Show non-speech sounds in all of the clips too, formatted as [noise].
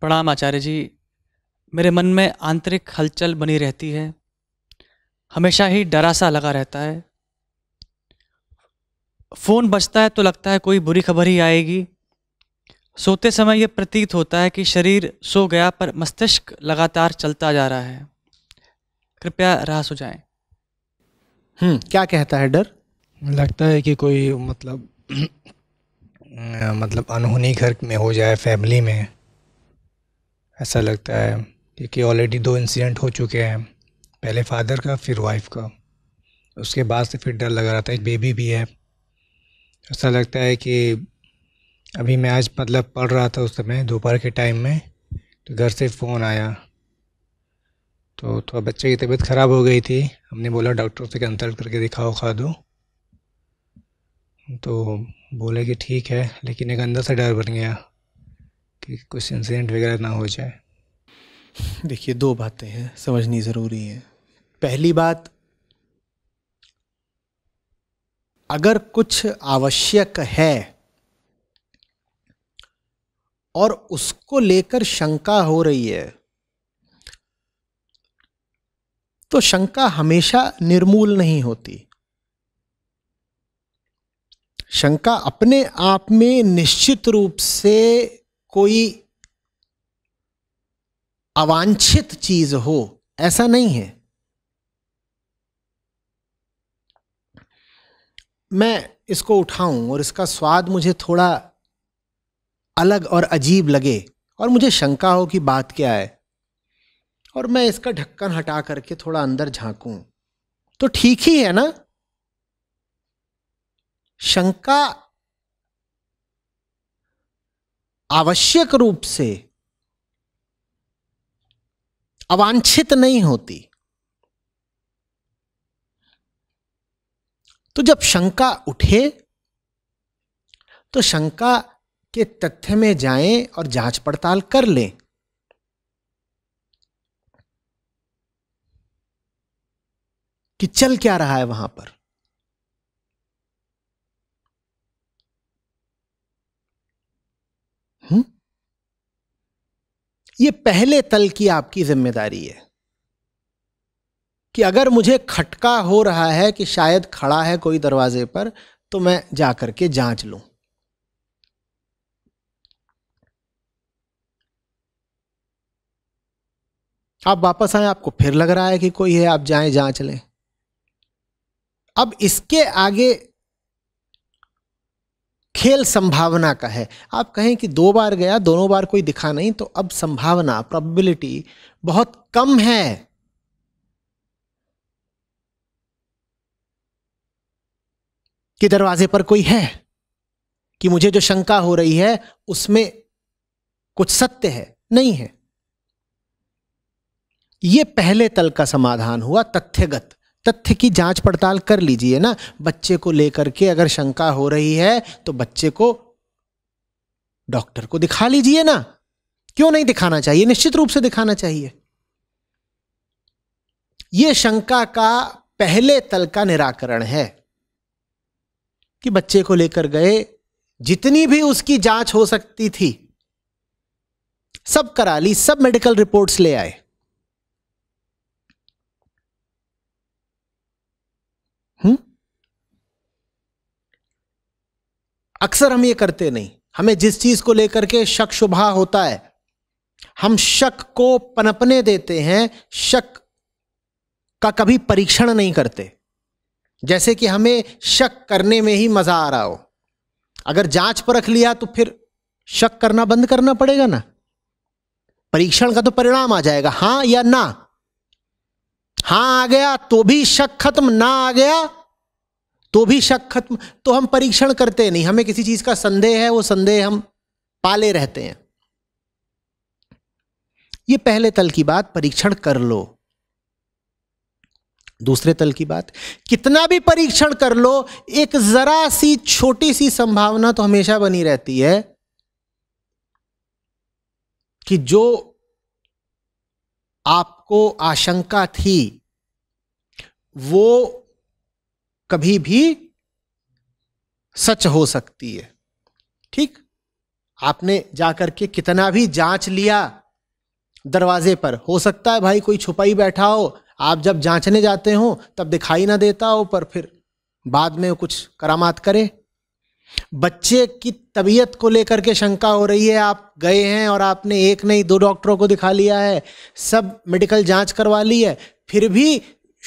प्रणाम आचार्य जी मेरे मन में आंतरिक हलचल बनी रहती है हमेशा ही डरा सा लगा रहता है फ़ोन बजता है तो लगता है कोई बुरी खबर ही आएगी सोते समय यह प्रतीत होता है कि शरीर सो गया पर मस्तिष्क लगातार चलता जा रहा है कृपया राह सुझाएं हम्म क्या कहता है डर लगता है कि कोई मतलब [clears throat] मतलब अनहोनी घर में हो जाए फैमिली में ऐसा लगता है क्योंकि ऑलरेडी दो इंसिडेंट हो चुके हैं पहले फादर का फिर वाइफ का उसके बाद से फिर डर लगा रहा था एक बेबी भी है ऐसा लगता है कि अभी मैं आज मतलब पढ़ रहा था उस समय दोपहर के टाइम में तो घर से फ़ोन आया तो थोड़ा तो बच्चे की तबीयत ख़राब हो गई थी हमने बोला डॉक्टर से कंसल्ट करके दिखाओ खा दो तो बोले कि ठीक है लेकिन एक अंदर से डर बन गया कि कुछ इंसिडेंट वगैरह ना हो जाए देखिए दो बातें हैं समझनी ज़रूरी है पहली बात अगर कुछ आवश्यक है और उसको लेकर शंका हो रही है तो शंका हमेशा निर्मूल नहीं होती शंका अपने आप में निश्चित रूप से कोई अवांछित चीज हो ऐसा नहीं है मैं इसको उठाऊं और इसका स्वाद मुझे थोड़ा अलग और अजीब लगे और मुझे शंका हो कि बात क्या है और मैं इसका ढक्कन हटा करके थोड़ा अंदर झांकूं तो ठीक ही है ना शंका आवश्यक रूप से अवांछित नहीं होती तो जब शंका उठे तो शंका के तथ्य में जाएं और जांच पड़ताल कर लें कि चल क्या रहा है वहां पर हुँ? हम्म? ये पहले तल की आपकी जिम्मेदारी है कि अगर मुझे खटका हो रहा है कि शायद खड़ा है कोई दरवाजे पर तो मैं जाकर के जांच लूं आप वापस आए आपको फिर लग रहा है कि कोई है आप जाएं जांच लें अब इसके आगे खेल संभावना का है आप कहें कि दो बार गया दोनों बार कोई दिखा नहीं तो अब संभावना प्रॉबिलिटी बहुत कम है कि दरवाजे पर कोई है कि मुझे जो शंका हो रही है उसमें कुछ सत्य है नहीं है यह पहले तल का समाधान हुआ तथ्यगत तथ्य की जांच पड़ताल कर लीजिए ना बच्चे को लेकर के अगर शंका हो रही है तो बच्चे को डॉक्टर को दिखा लीजिए ना क्यों नहीं दिखाना चाहिए निश्चित रूप से दिखाना चाहिए यह शंका का पहले तल का निराकरण है कि बच्चे को लेकर गए जितनी भी उसकी जांच हो सकती थी सब करा ली सब मेडिकल रिपोर्ट्स ले आए अक्सर हम ये करते नहीं हमें जिस चीज को लेकर के शक शुभा होता है हम शक को पनपने देते हैं शक का कभी परीक्षण नहीं करते जैसे कि हमें शक करने में ही मजा आ रहा हो अगर जांच परख लिया तो फिर शक करना बंद करना पड़ेगा ना परीक्षण का तो परिणाम आ जाएगा हां या ना हां आ गया तो भी शक खत्म ना आ गया तो भी शक खत्म तो हम परीक्षण करते नहीं हमें किसी चीज का संदेह है वो संदेह हम पाले रहते हैं ये पहले तल की बात परीक्षण कर लो दूसरे तल की बात कितना भी परीक्षण कर लो एक जरा सी छोटी सी संभावना तो हमेशा बनी रहती है कि जो आपको आशंका थी वो कभी भी सच हो सकती है ठीक आपने जाकर के कितना भी जांच लिया दरवाजे पर हो सकता है भाई कोई छुपाई बैठा हो आप जब जांचने जाते हो तब दिखाई ना देता हो पर फिर बाद में कुछ करामात करे बच्चे की तबीयत को लेकर के शंका हो रही है आप गए हैं और आपने एक नहीं दो डॉक्टरों को दिखा लिया है सब मेडिकल जांच करवा ली है फिर भी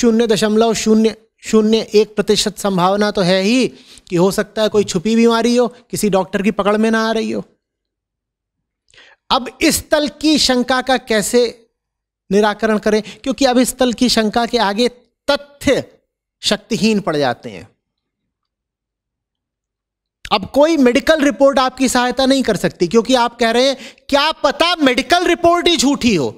शून्य दशमलव शून्य शून्य एक प्रतिशत संभावना तो है ही कि हो सकता है कोई छुपी बीमारी हो किसी डॉक्टर की पकड़ में ना आ रही हो अब इस तल की शंका का कैसे निराकरण करें क्योंकि अब इस तल की शंका के आगे तथ्य शक्तिहीन पड़ जाते हैं अब कोई मेडिकल रिपोर्ट आपकी सहायता नहीं कर सकती क्योंकि आप कह रहे हैं क्या पता मेडिकल रिपोर्ट ही झूठी हो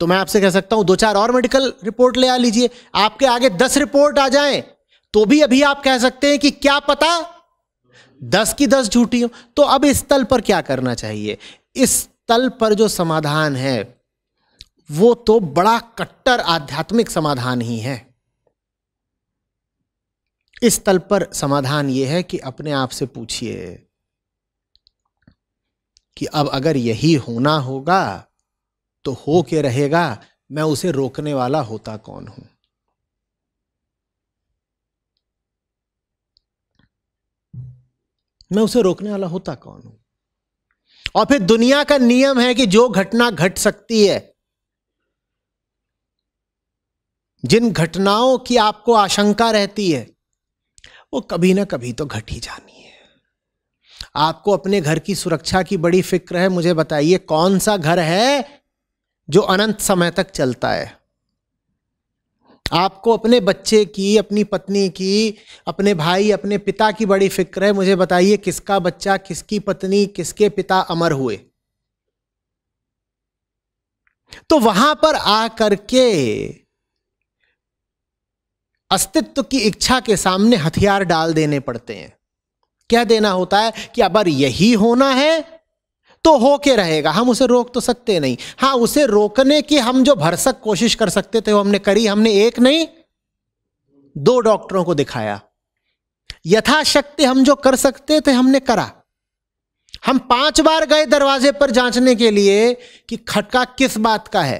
तो मैं आपसे कह सकता हूं दो चार और मेडिकल रिपोर्ट ले आ लीजिए आपके आगे दस रिपोर्ट आ जाए तो भी अभी आप कह सकते हैं कि क्या पता दस की दस झूठी हो तो अब इस तल पर क्या करना चाहिए इस तल पर जो समाधान है वो तो बड़ा कट्टर आध्यात्मिक समाधान ही है इस तल पर समाधान यह है कि अपने आप से पूछिए कि अब अगर यही होना होगा तो हो के रहेगा मैं उसे रोकने वाला होता कौन हूं मैं उसे रोकने वाला होता कौन हूं और फिर दुनिया का नियम है कि जो घटना घट सकती है जिन घटनाओं की आपको आशंका रहती है वो कभी ना कभी तो घट ही जानी है आपको अपने घर की सुरक्षा की बड़ी फिक्र है मुझे बताइए कौन सा घर है जो अनंत समय तक चलता है आपको अपने बच्चे की अपनी पत्नी की अपने भाई अपने पिता की बड़ी फिक्र है मुझे बताइए किसका बच्चा किसकी पत्नी किसके पिता अमर हुए तो वहां पर आ करके अस्तित्व की इच्छा के सामने हथियार डाल देने पड़ते हैं क्या देना होता है कि अबर यही होना है तो हो के रहेगा हम उसे रोक तो सकते नहीं हाँ उसे रोकने की हम जो भरसक कोशिश कर सकते थे वो हमने करी हमने एक नहीं दो डॉक्टरों को दिखाया यथाशक्ति हम जो कर सकते थे हमने करा हम पांच बार गए दरवाजे पर जांचने के लिए कि खटका किस बात का है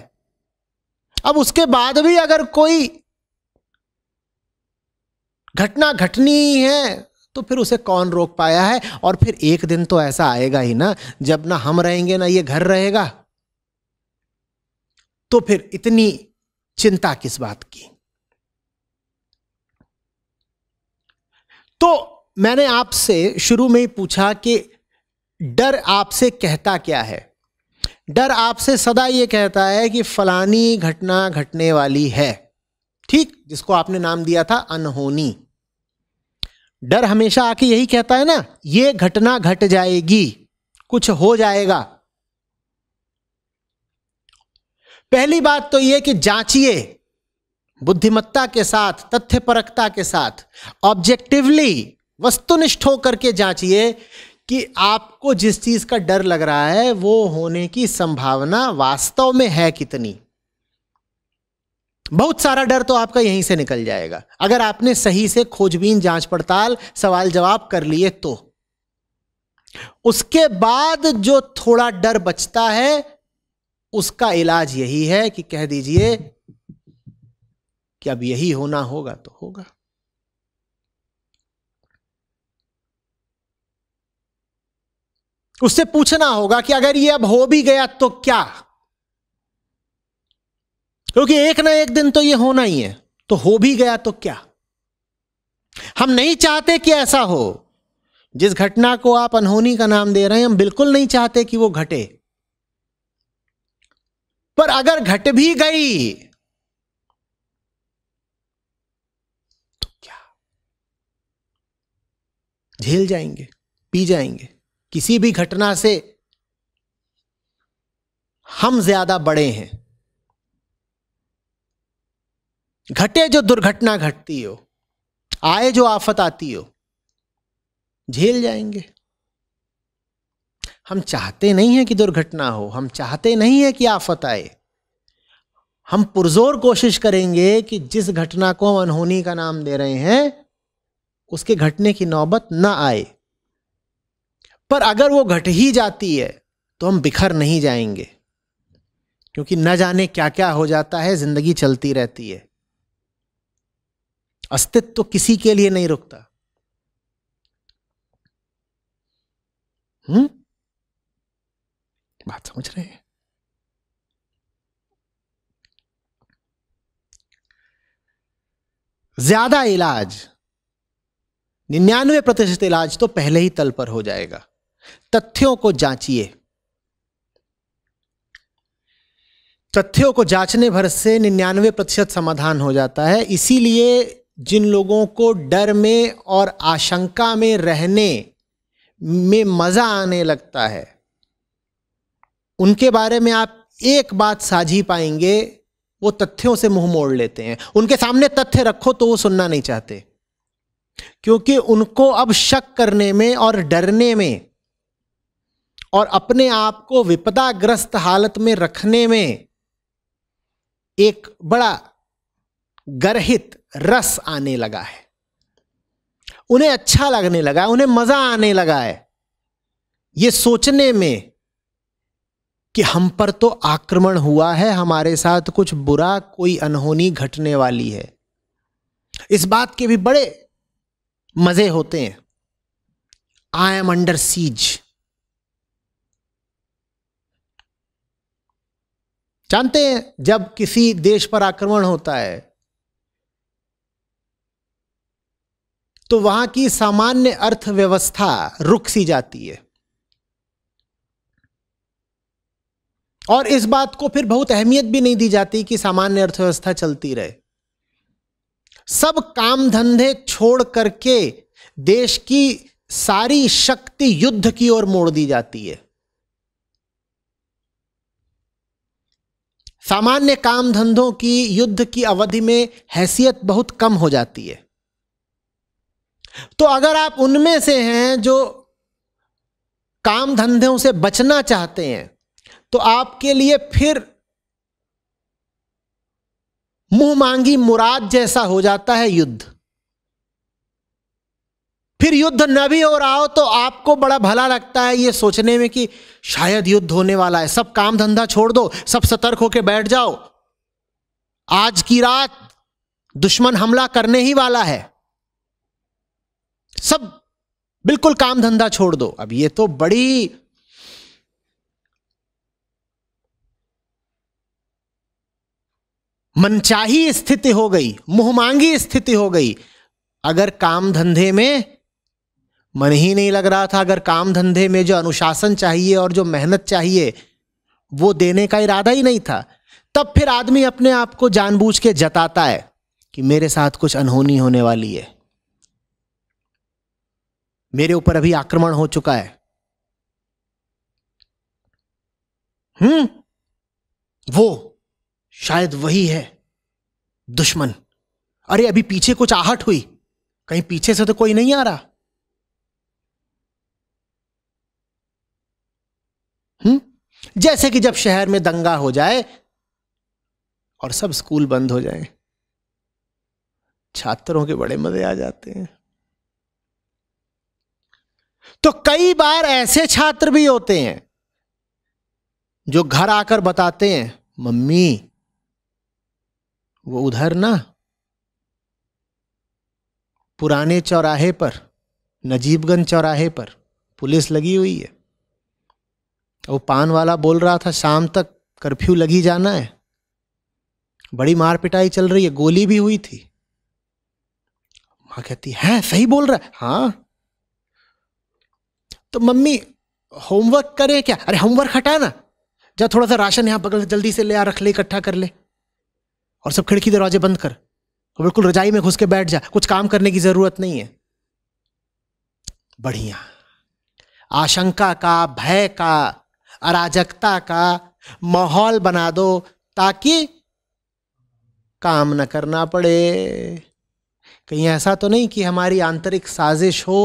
अब उसके बाद भी अगर कोई घटना घटनी है तो फिर उसे कौन रोक पाया है और फिर एक दिन तो ऐसा आएगा ही ना जब ना हम रहेंगे ना ये घर रहेगा तो फिर इतनी चिंता किस बात की तो मैंने आपसे शुरू में ही पूछा कि डर आपसे कहता क्या है डर आपसे सदा यह कहता है कि फलानी घटना घटने वाली है ठीक जिसको आपने नाम दिया था अनहोनी डर हमेशा आके यही कहता है ना ये घटना घट जाएगी कुछ हो जाएगा पहली बात तो यह कि जांचिए बुद्धिमत्ता के साथ तथ्य परकता के साथ ऑब्जेक्टिवली वस्तुनिष्ठ होकर के जांचिए कि आपको जिस चीज का डर लग रहा है वो होने की संभावना वास्तव में है कितनी बहुत सारा डर तो आपका यहीं से निकल जाएगा अगर आपने सही से खोजबीन जांच पड़ताल सवाल जवाब कर लिए तो उसके बाद जो थोड़ा डर बचता है उसका इलाज यही है कि कह दीजिए कि अब यही होना होगा तो होगा उससे पूछना होगा कि अगर ये अब हो भी गया तो क्या क्योंकि एक ना एक दिन तो ये होना ही है तो हो भी गया तो क्या हम नहीं चाहते कि ऐसा हो जिस घटना को आप अनहोनी का नाम दे रहे हैं हम बिल्कुल नहीं चाहते कि वो घटे पर अगर घट भी गई तो क्या झेल जाएंगे पी जाएंगे किसी भी घटना से हम ज्यादा बड़े हैं घटे जो दुर्घटना घटती हो आए जो आफत आती हो झेल जाएंगे हम चाहते नहीं है कि दुर्घटना हो हम चाहते नहीं है कि आफत आए हम पुरजोर कोशिश करेंगे कि जिस घटना को हम अनहोनी का नाम दे रहे हैं उसके घटने की नौबत ना आए पर अगर वो घट ही जाती है तो हम बिखर नहीं जाएंगे क्योंकि न जाने क्या क्या हो जाता है ज़िंदगी चलती रहती है अस्तित्व तो किसी के लिए नहीं रुकता हम्म बात समझ रहे हैं ज्यादा इलाज निन्यानवे प्रतिशत इलाज तो पहले ही तल पर हो जाएगा तथ्यों को जांचिए तथ्यों को जांचने भर से निन्यानवे प्रतिशत समाधान हो जाता है इसीलिए जिन लोगों को डर में और आशंका में रहने में मज़ा आने लगता है उनके बारे में आप एक बात साझी पाएंगे वो तथ्यों से मुंह मोड़ लेते हैं उनके सामने तथ्य रखो तो वो सुनना नहीं चाहते क्योंकि उनको अब शक करने में और डरने में और अपने आप को विपदाग्रस्त हालत में रखने में एक बड़ा गर्हित रस आने लगा है उन्हें अच्छा लगने लगा है उन्हें मजा आने लगा है ये सोचने में कि हम पर तो आक्रमण हुआ है हमारे साथ कुछ बुरा कोई अनहोनी घटने वाली है इस बात के भी बड़े मजे होते हैं आई एम अंडर सीज जानते हैं जब किसी देश पर आक्रमण होता है तो वहां की सामान्य अर्थव्यवस्था रुक सी जाती है और इस बात को फिर बहुत अहमियत भी नहीं दी जाती कि सामान्य अर्थव्यवस्था चलती रहे सब काम धंधे छोड़ करके देश की सारी शक्ति युद्ध की ओर मोड़ दी जाती है सामान्य काम धंधों की युद्ध की अवधि में हैसियत बहुत कम हो जाती है तो अगर आप उनमें से हैं जो काम धंधों से बचना चाहते हैं तो आपके लिए फिर मुंह मांगी मुराद जैसा हो जाता है युद्ध फिर युद्ध न भी हो रहा हो तो आपको बड़ा भला लगता है ये सोचने में कि शायद युद्ध होने वाला है सब काम धंधा छोड़ दो सब सतर्क होके बैठ जाओ आज की रात दुश्मन हमला करने ही वाला है सब बिल्कुल काम धंधा छोड़ दो अब ये तो बड़ी मनचाही स्थिति हो गई मुहमांगी स्थिति हो गई अगर काम धंधे में मन ही नहीं लग रहा था अगर काम धंधे में जो अनुशासन चाहिए और जो मेहनत चाहिए वो देने का इरादा ही नहीं था तब फिर आदमी अपने आप को जानबूझ के जताता है कि मेरे साथ कुछ अनहोनी होने वाली है मेरे ऊपर अभी आक्रमण हो चुका है हम्म वो शायद वही है दुश्मन अरे अभी पीछे कुछ आहट हुई कहीं पीछे से तो कोई नहीं आ रहा हम्म जैसे कि जब शहर में दंगा हो जाए और सब स्कूल बंद हो जाए छात्रों के बड़े मजे आ जाते हैं तो कई बार ऐसे छात्र भी होते हैं जो घर आकर बताते हैं मम्मी वो उधर ना पुराने चौराहे पर नजीबगंज चौराहे पर पुलिस लगी हुई है वो पान वाला बोल रहा था शाम तक कर्फ्यू लगी जाना है बड़ी मार पिटाई चल रही है गोली भी हुई थी माँ कहती है सही बोल रहा है हाँ तो मम्मी होमवर्क करें क्या अरे होमवर्क हटा ना जा थोड़ा सा राशन यहाँ बगल जल्दी से ले आ रख ले इकट्ठा कर ले और सब खिड़की दरवाजे बंद कर और तो बिल्कुल रजाई में घुस के बैठ जा कुछ काम करने की जरूरत नहीं है बढ़िया आशंका का भय का अराजकता का माहौल बना दो ताकि काम न करना पड़े कहीं ऐसा तो नहीं कि हमारी आंतरिक साजिश हो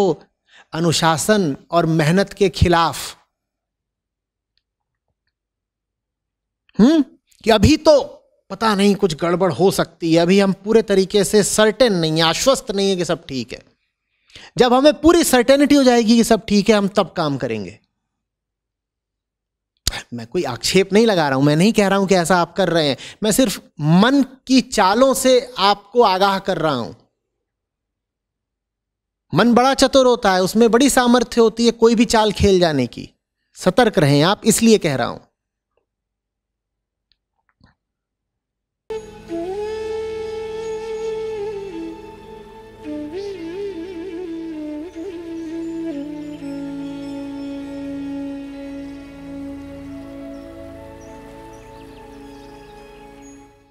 अनुशासन और मेहनत के खिलाफ हम्म कि अभी तो पता नहीं कुछ गड़बड़ हो सकती है अभी हम पूरे तरीके से सर्टेन नहीं है आश्वस्त नहीं है कि सब ठीक है जब हमें पूरी सर्टेनिटी हो जाएगी कि सब ठीक है हम तब काम करेंगे मैं कोई आक्षेप नहीं लगा रहा हूं मैं नहीं कह रहा हूं कि ऐसा आप कर रहे हैं मैं सिर्फ मन की चालों से आपको आगाह कर रहा हूं मन बड़ा चतुर होता है उसमें बड़ी सामर्थ्य होती है कोई भी चाल खेल जाने की सतर्क रहें आप इसलिए कह रहा हूं